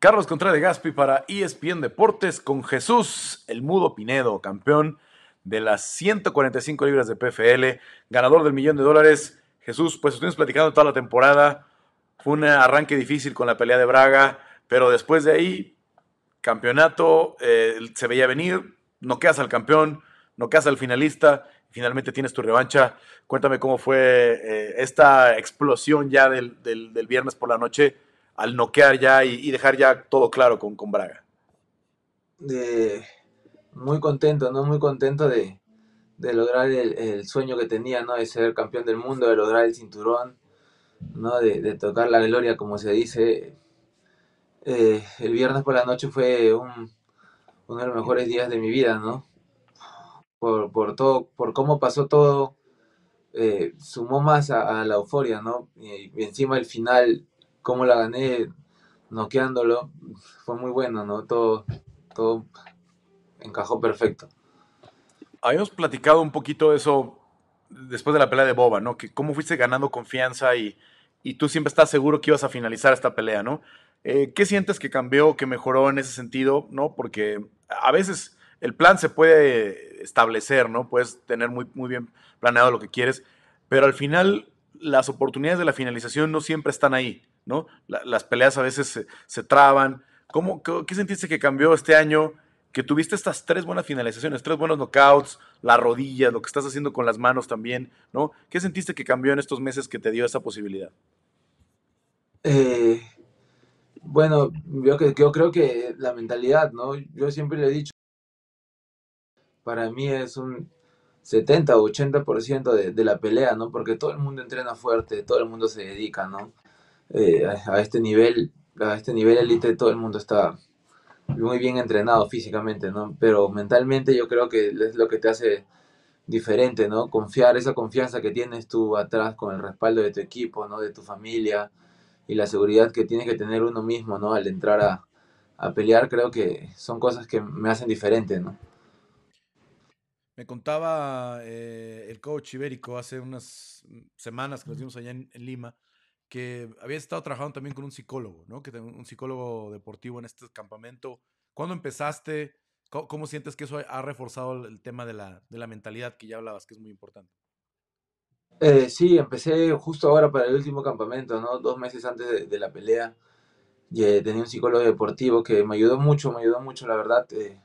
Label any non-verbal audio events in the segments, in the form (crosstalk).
Carlos Contreras de Gaspi para ESPN Deportes con Jesús El Mudo Pinedo, campeón de las 145 libras de PFL, ganador del millón de dólares. Jesús, pues estuvimos platicando toda la temporada. Fue un arranque difícil con la pelea de Braga, pero después de ahí, campeonato, eh, se veía venir, no quedas al campeón, no quedas al finalista, finalmente tienes tu revancha. Cuéntame cómo fue eh, esta explosión ya del viernes por la noche al noquear ya y, dejar ya todo claro con, con Braga? muy contento, ¿no? Muy contento de, lograr el, sueño que tenía, ¿no? De ser campeón del mundo, de lograr el cinturón, ¿no? De, tocar la gloria, como se dice. Eh, el viernes por la noche fue uno de los mejores días de mi vida, ¿no? Por, todo, por cómo pasó todo, eh, sumó más a, la euforia, ¿no? y encima el final cómo la gané noqueándolo, fue muy bueno, ¿no? Todo, todo encajó perfecto. Habíamos platicado un poquito eso después de la pelea de Boba, ¿no? Que cómo fuiste ganando confianza y, tú siempre estás seguro que ibas a finalizar esta pelea, ¿no? Eh, ¿Qué sientes que cambió, que mejoró en ese sentido, ¿no? Porque a veces el plan se puede establecer, ¿no? Puedes tener muy, muy bien planeado lo que quieres, pero al final las oportunidades de la finalización no siempre están ahí. ¿no? las peleas a veces se, traban. ¿Cómo, qué, sentiste que cambió este año? Que tuviste estas tres buenas finalizaciones, tres buenos knockouts, la rodilla, lo que estás haciendo con las manos también, ¿no? ¿Qué sentiste que cambió en estos meses que te dio esa posibilidad? Eh, bueno, yo, yo creo que la mentalidad, ¿no? Yo siempre le he dicho, para mí es un, 70 o 80% de, de la pelea, ¿no? Porque todo el mundo entrena fuerte, todo el mundo se dedica, ¿no? Eh, a este nivel, a este nivel élite, todo el mundo está muy bien entrenado físicamente, Pero mentalmente yo creo que es lo que te hace diferente, ¿no? Confiar, esa confianza que tienes tú atrás con el respaldo de tu equipo, ¿no? De tu familia y la seguridad que tienes que tener uno mismo, ¿no? Al entrar a, pelear, creo que son cosas que me hacen diferente, ¿no? Me contaba eh, el coach ibérico hace unas semanas que nos vimos allá en Lima, que habías estado trabajando también con un psicólogo, ¿no? Que un psicólogo deportivo en este campamento. ¿Cuándo empezaste? ¿Cómo, sientes que eso ha reforzado el tema de la, mentalidad que ya hablabas, que es muy importante? Eh, sí, empecé justo ahora para el último campamento, ¿no? Dos meses antes de, la pelea. Y, eh, tenía un psicólogo deportivo que me ayudó mucho, me ayudó mucho, la verdad. Eh,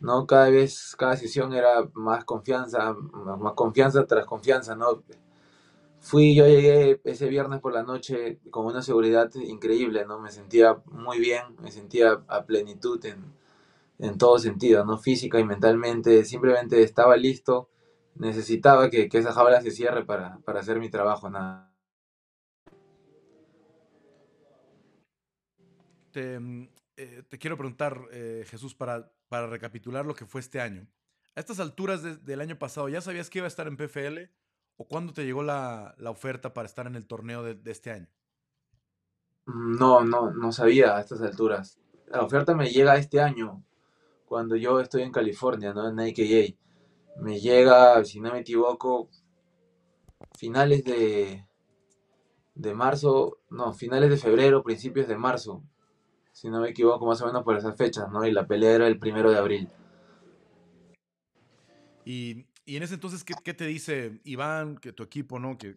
¿no? Cada vez, cada sesión era más confianza, más confianza tras confianza, ¿no? Fui, yo llegué ese viernes por la noche con una seguridad increíble, ¿no? Me sentía muy bien, me sentía a plenitud en, todo sentido, ¿no? Física y mentalmente, simplemente estaba listo, necesitaba que, que esa jaula se cierre para, hacer mi trabajo, nada. Mm, eh, te, quiero preguntar, eh, Jesús, para, recapitular lo que fue este año. A estas alturas del año pasado, ¿ya sabías que iba a estar en PFL? o cuándo te llegó la, oferta para estar en el torneo de, este año? Mm, no, no, no sabía a estas alturas. La oferta me llega este año, cuando yo estoy en California, ¿no? En AKA. Me llega, si no me equivoco, finales de, de marzo, no, finales de febrero, principios de marzo, si no me equivoco, más o menos por esas fechas, ¿no? Y la pelea era el primero de abril. Y y en ese entonces, ¿qué, te dice Iván, que tu equipo, ¿no? que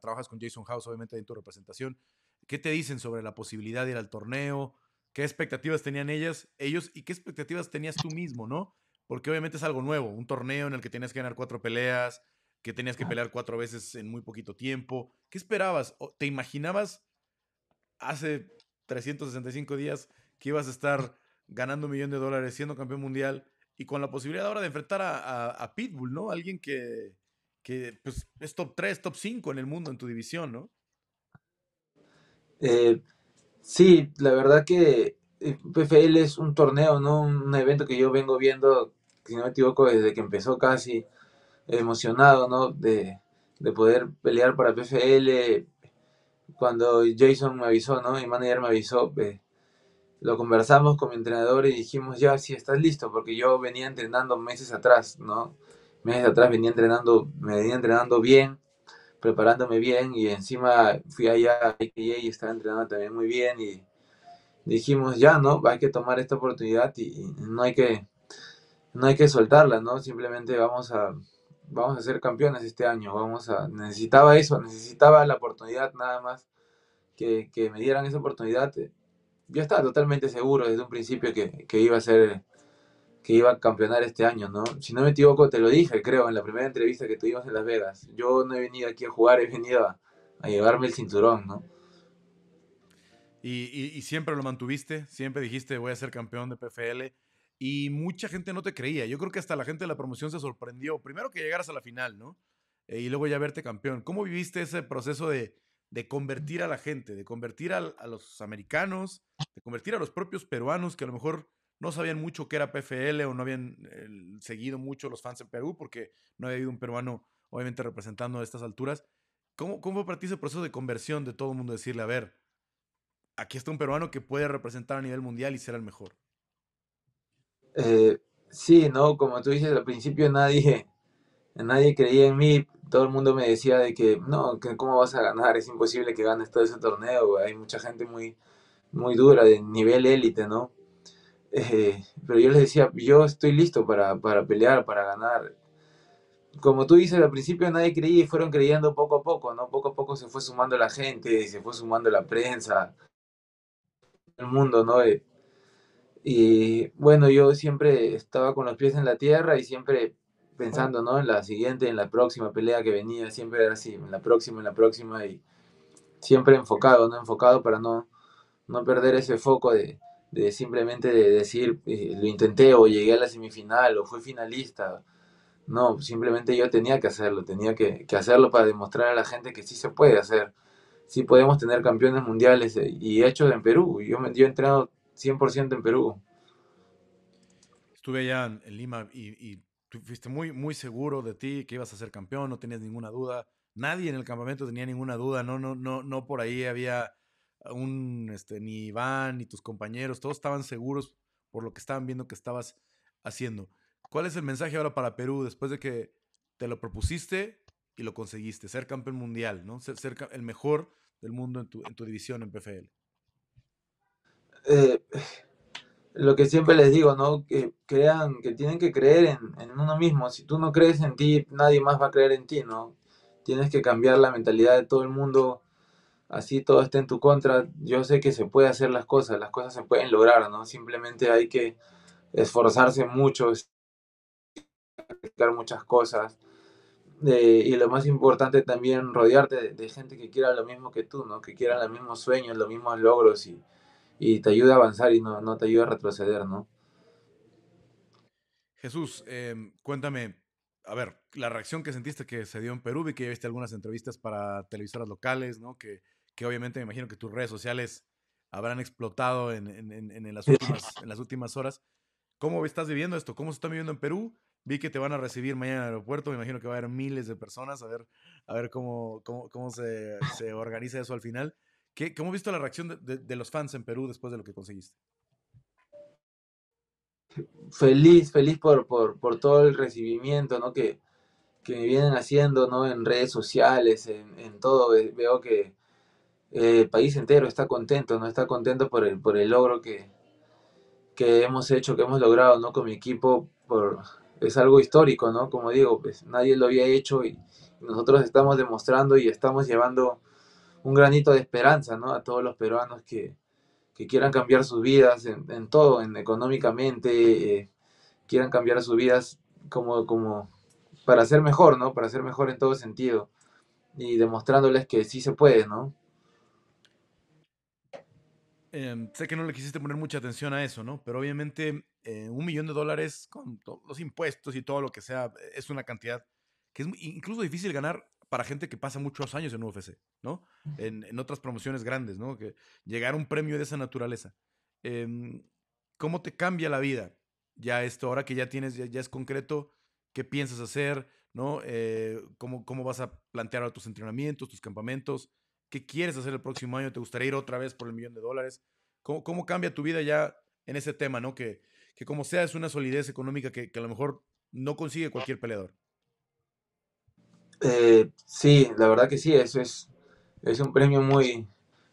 trabajas con Jason House, obviamente, en tu representación? ¿Qué te dicen sobre la posibilidad de ir al torneo? ¿Qué expectativas tenían ellas, ellos y qué expectativas tenías tú mismo, no? Porque obviamente es algo nuevo, un torneo en el que tenías que ganar cuatro peleas, que tenías que pelear cuatro veces en muy poquito tiempo. ¿Qué esperabas? ¿O ¿Te imaginabas hace 365 días que ibas a estar ganando un millón de dólares, siendo campeón mundial y con la posibilidad ahora de enfrentar a, Pitbull, ¿no? Alguien que, pues, es top 3, top 5 en el mundo, en tu división, ¿no? Eh, sí, la verdad que eh, PFL es un torneo, ¿no? Un evento que yo vengo viendo, si no me equivoco, desde que empezó casi emocionado, ¿no? De, poder pelear para PFL. Cuando Jason me avisó, ¿no? Mi manager me avisó, eh, lo conversamos con mi entrenador y dijimos, ya, si estás listo, porque yo venía entrenando meses atrás, ¿no? Meses atrás venía entrenando, me venía entrenando bien, preparándome bien y encima fui allá a y estaba entrenando también muy bien y dijimos, ya, ¿no? Hay que tomar esta oportunidad y, y no hay que no hay que soltarla, ¿no? Simplemente vamos a, vamos a ser campeones este año, vamos a, necesitaba eso, necesitaba la oportunidad nada más, que, que me dieran esa oportunidad eh, yo estaba totalmente seguro desde un principio que, iba a ser, que iba a campeonar este año, ¿no? Si no me equivoco, te lo dije, creo, en la primera entrevista que tuvimos en Las Vegas. Yo no he venido aquí a jugar, he venido a, llevarme el cinturón, ¿no? Y, siempre lo mantuviste, siempre dijiste voy a ser campeón de PFL y mucha gente no te creía. Yo creo que hasta la gente de la promoción se sorprendió. Primero que llegaras a la final, ¿no? Eh, y luego ya verte campeón. ¿Cómo viviste ese proceso de, de convertir a la gente, de convertir a, a, los americanos, de convertir a los propios peruanos que a lo mejor no sabían mucho qué era PFL o no habían seguido mucho los fans en Perú porque no había habido un peruano obviamente representando a estas alturas. ¿Cómo, ¿Cómo fue para ti ese proceso de conversión de todo el mundo? Decirle, a ver, aquí está un peruano que puede representar a nivel mundial y ser el mejor. Eh, sí, ¿no? Como tú dices, al principio nadie, nadie creía en mí, todo el mundo me decía de que, no, que ¿cómo vas a ganar? Es imposible que ganes todo ese torneo, hay mucha gente muy, muy dura, de nivel élite, ¿no? Eh, pero yo les decía, yo estoy listo para, pelear, para ganar. Como tú dices, al principio nadie creía y fueron creyendo poco a poco, ¿no? Poco a poco se fue sumando la gente, se fue sumando la prensa, el mundo, ¿no? Eh, y bueno, yo siempre estaba con los pies en la tierra y siempre pensando, ¿no? En la siguiente, en la próxima pelea que venía, siempre era así, en la próxima, en la próxima, y siempre enfocado, ¿no? Enfocado para no, no perder ese foco de, de simplemente de decir, eh, lo intenté o llegué a la semifinal o fui finalista. No, simplemente yo tenía que hacerlo, tenía que, hacerlo para demostrar a la gente que sí se puede hacer, sí podemos tener campeones mundiales eh, y hecho en Perú. Yo, me, he entrenado 100% en Perú. Estuve allá en Lima y, y tú fuiste muy, muy seguro de ti, que ibas a ser campeón, no tenías ninguna duda. Nadie en el campamento tenía ninguna duda, no, no, no, no por ahí había un, este, ni Iván, ni tus compañeros, todos estaban seguros por lo que estaban viendo que estabas haciendo. ¿Cuál es el mensaje ahora para Perú después de que te lo propusiste y lo conseguiste? Ser campeón mundial, ¿no? Ser, el mejor del mundo en tu, en tu división en PFL. Eh, lo que siempre les digo, ¿no? Que crean, que tienen que creer en, uno mismo. Si tú no crees en ti, nadie más va a creer en ti, ¿no? Tienes que cambiar la mentalidad de todo el mundo. Así todo esté en tu contra. Yo sé que se puede hacer las cosas, las cosas se pueden lograr, ¿no? Simplemente hay que esforzarse mucho, practicar muchas cosas. y lo más importante también, rodearte de, gente que quiera lo mismo que tú, ¿no? Que quiera los mismos sueños, los mismos logros y y te ayuda a avanzar y no, te ayuda a retroceder, ¿no? Jesús, em, cuéntame, a ver, la reacción que sentiste que se dio en Perú Vi que ya viste algunas entrevistas para televisoras locales, ¿no? Que, obviamente me imagino que tus redes sociales habrán explotado en, las, últimas, en las últimas horas. ¿Cómo estás viviendo esto? ¿Cómo se está viviendo en Perú? Vi que te van a recibir mañana en el aeropuerto, me imagino que va a haber miles de personas, a ver, a ver cómo, cómo, se, se, organiza eso al final. ¿Qué, ¿Cómo has visto la reacción de, los fans en Perú después de lo que conseguiste? Feliz, feliz por, por, todo el recibimiento ¿no? que, que me vienen haciendo ¿no? en redes sociales, en, todo. Veo que eh, el país entero está contento, ¿no? está contento por el, por el logro que, que hemos hecho, que hemos logrado ¿no? con mi equipo. Por, es algo histórico, ¿no? Como digo, pues nadie lo había hecho y nosotros estamos demostrando y estamos llevando un granito de esperanza ¿no? a todos los peruanos que, quieran cambiar sus vidas en, todo, en económicamente, eh, quieran cambiar sus vidas como, como para ser mejor, ¿no? Para ser mejor en todo sentido y demostrándoles que sí se puede, ¿no? Em, sé que no le quisiste poner mucha atención a eso, ¿no? Pero obviamente eh, un millón de dólares con los impuestos y todo lo que sea es una cantidad que es incluso difícil ganar para gente que pasa muchos años en UFC, ¿no? En, otras promociones grandes, ¿no? Que llegar a un premio de esa naturaleza. Em, ¿Cómo te cambia la vida? Ya esto, ahora que ya tienes, ya, es concreto, ¿qué piensas hacer? ¿No? Eh, ¿cómo, ¿Cómo vas a plantear ahora tus entrenamientos, tus campamentos? ¿Qué quieres hacer el próximo año? ¿Te gustaría ir otra vez por el millón de dólares? ¿Cómo, cómo cambia tu vida ya en ese tema, ¿no? Que, que como sea es una solidez económica que a lo mejor no consigue cualquier peleador. Eh, sí, la verdad que sí, eso es, es un premio muy,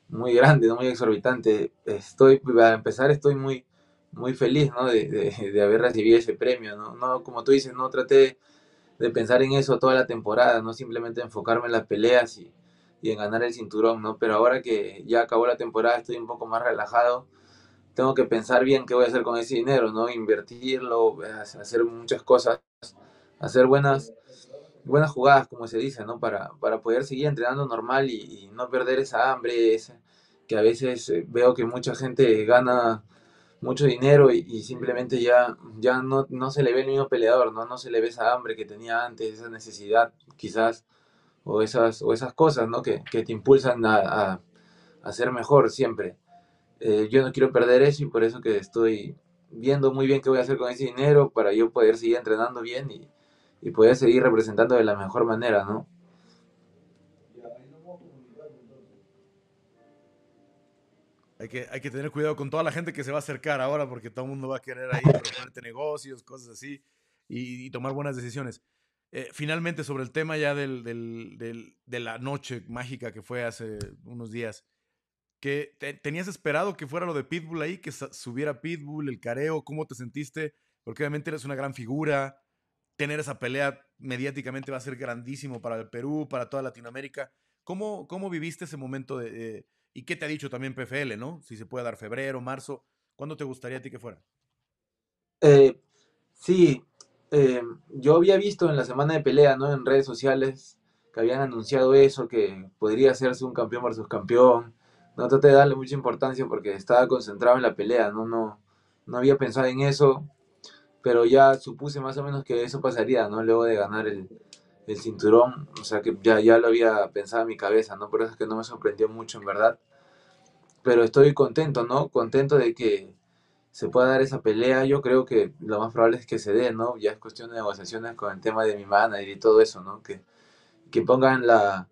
muy grande, muy exorbitante. Estoy, para empezar, estoy muy, muy feliz de, haber recibido ese premio. ¿no? ¿no? Como tú dices, no traté de pensar en eso toda la temporada, no simplemente enfocarme en las peleas y, y, en ganar el cinturón, ¿no? Pero ahora que ya acabó la temporada, estoy un poco más relajado. Tengo que pensar bien qué voy a hacer con ese dinero, ¿no? Invertirlo, hacer muchas cosas, hacer buenas buenas jugadas, como se dice, ¿no? Para, para poder seguir entrenando normal y, no perder esa hambre, que a veces eh, veo que mucha gente gana mucho dinero y, simplemente ya, ya no, no, se le ve el mismo peleador, ¿no? No se le ve esa hambre que tenía antes, esa necesidad quizás, o esas, o esas cosas, ¿no? Que, te impulsan a, a, ser mejor siempre. Eh, yo no quiero perder eso y por eso que estoy viendo muy bien qué voy a hacer con ese dinero para yo poder seguir entrenando bien y, y podía seguir representando de la mejor manera, ¿no? Hay que, hay que tener cuidado con toda la gente que se va a acercar ahora porque todo el mundo va a querer ahí proponerte negocios, cosas así y, tomar buenas decisiones. Eh, finalmente, sobre el tema ya de la noche mágica que fue hace unos días, que ¿tenías esperado que fuera lo de Pitbull ahí, que subiera Pitbull, el careo? ¿Cómo te sentiste? Porque obviamente eres una gran figura, tener esa pelea mediáticamente va a ser grandísimo para el Perú, para toda Latinoamérica. ¿Cómo, cómo viviste ese momento eh, y qué te ha dicho también PFL, ¿no? Si se puede dar febrero, marzo, ¿cuándo te gustaría a ti que fuera? Eh, sí, eh, yo había visto en la semana de pelea, ¿no? En redes sociales que habían anunciado eso, que podría hacerse un campeón versus campeón. No traté de darle mucha importancia porque estaba concentrado en la pelea, ¿no? No, no había pensado en eso pero ya supuse más o menos que eso pasaría, ¿no? Luego de ganar el, cinturón, o sea que ya, lo había pensado en mi cabeza, ¿no? Por eso es que no me sorprendió mucho, en verdad. Pero estoy contento, ¿no? Contento de que se pueda dar esa pelea. Yo creo que lo más probable es que se dé, ¿no? Ya es cuestión de negociaciones con el tema de mi manager y todo eso, ¿no? Que, que pongan la,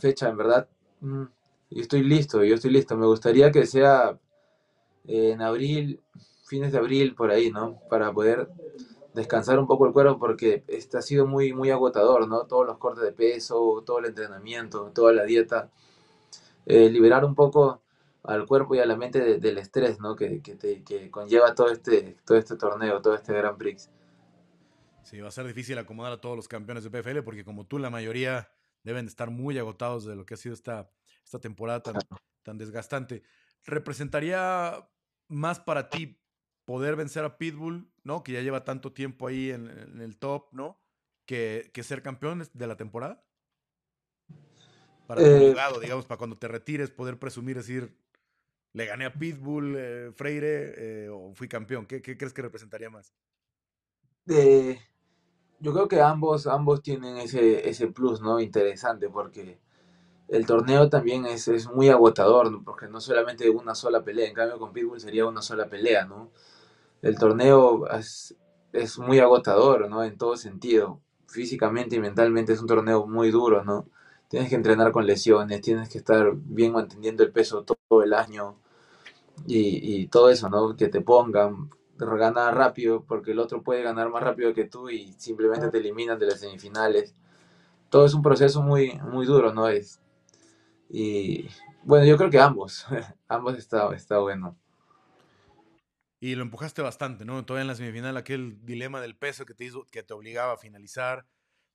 fecha, en verdad. Mm, y estoy listo, yo estoy listo. Me gustaría que sea en abril, fines de abril por ahí, ¿no? Para poder descansar un poco el cuerpo porque este ha sido muy, muy agotador, ¿no? Todos los cortes de peso, todo el entrenamiento, toda la dieta. Eh, liberar un poco al cuerpo y a la mente del estrés, ¿no? Que, conlleva todo este, todo este torneo, todo este Grand Prix. Sí, va a ser difícil acomodar a todos los campeones de PFL porque como tú, la mayoría deben estar muy agotados de lo que ha sido esta, esta temporada tan desgastante. ¿Representaría más para ti poder vencer a Pitbull, ¿no? Que ya lleva tanto tiempo ahí en, el top, ¿no? Que, que, ser campeón de la temporada. Para tu eh, legado, digamos, para cuando te retires, poder presumir, decir, le gané a Pitbull, eh, Freire, eh, o fui campeón. ¿Qué, ¿Qué, crees que representaría más? yo creo que ambos, ambos tienen ese, ese plus, ¿no? Interesante, porque el torneo también es, es muy agotador, porque no solamente una sola pelea, en cambio con Pitbull sería una sola pelea, ¿no? el torneo es, muy agotador, ¿no? En todo sentido, físicamente y mentalmente es un torneo muy duro, ¿no? Tienes que entrenar con lesiones, tienes que estar bien manteniendo el peso todo el año y, todo eso, ¿no? Que te pongan, ganar rápido porque el otro puede ganar más rápido que tú y simplemente te eliminan de las semifinales. Todo es un proceso muy, muy duro, ¿no? y bueno, yo creo que ambos, (laughs) ambos está, está bueno y lo empujaste bastante, ¿no? Todavía en la semifinal aquel dilema del peso que te que te obligaba a finalizar.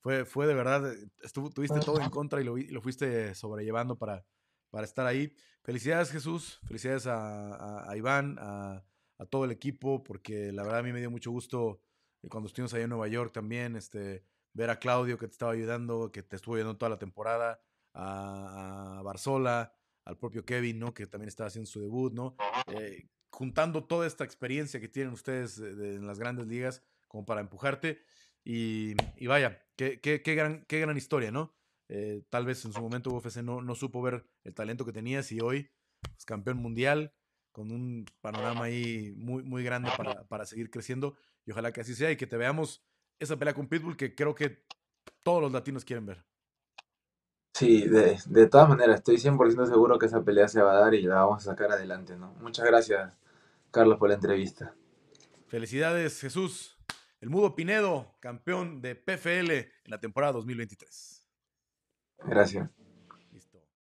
Fue, fue de verdad, eh, tuviste todo en contra y lo, fuiste sobrellevando para, para estar ahí. Felicidades Jesús, felicidades a, Iván, a, todo el equipo, porque la verdad a mí me dio mucho gusto eh, cuando estuvimos allá en Nueva York también, este, ver a Claudio que te estaba ayudando, que te estuvo ayudando toda la temporada, a, Barzola, al propio Kevin, ¿no? Que también estaba haciendo su debut, ¿no? Eh, juntando toda esta experiencia que tienen ustedes eh, en las grandes ligas como para empujarte. Y, vaya, qué, gran, qué gran historia, ¿no? Eh, tal vez en su momento UFC no, no supo ver el talento que tenías y hoy es pues, campeón mundial con un panorama ahí muy, muy grande para, seguir creciendo y ojalá que así sea y que te veamos esa pelea con Pitbull que creo que todos los latinos quieren ver. Sí, de, de todas maneras, estoy 100% seguro que esa pelea se va a dar y la vamos a sacar adelante, ¿no? Muchas gracias Carlos, por la entrevista. Felicidades, Jesús. El Mudo Pinedo, campeón de PFL en la temporada 2023. Gracias.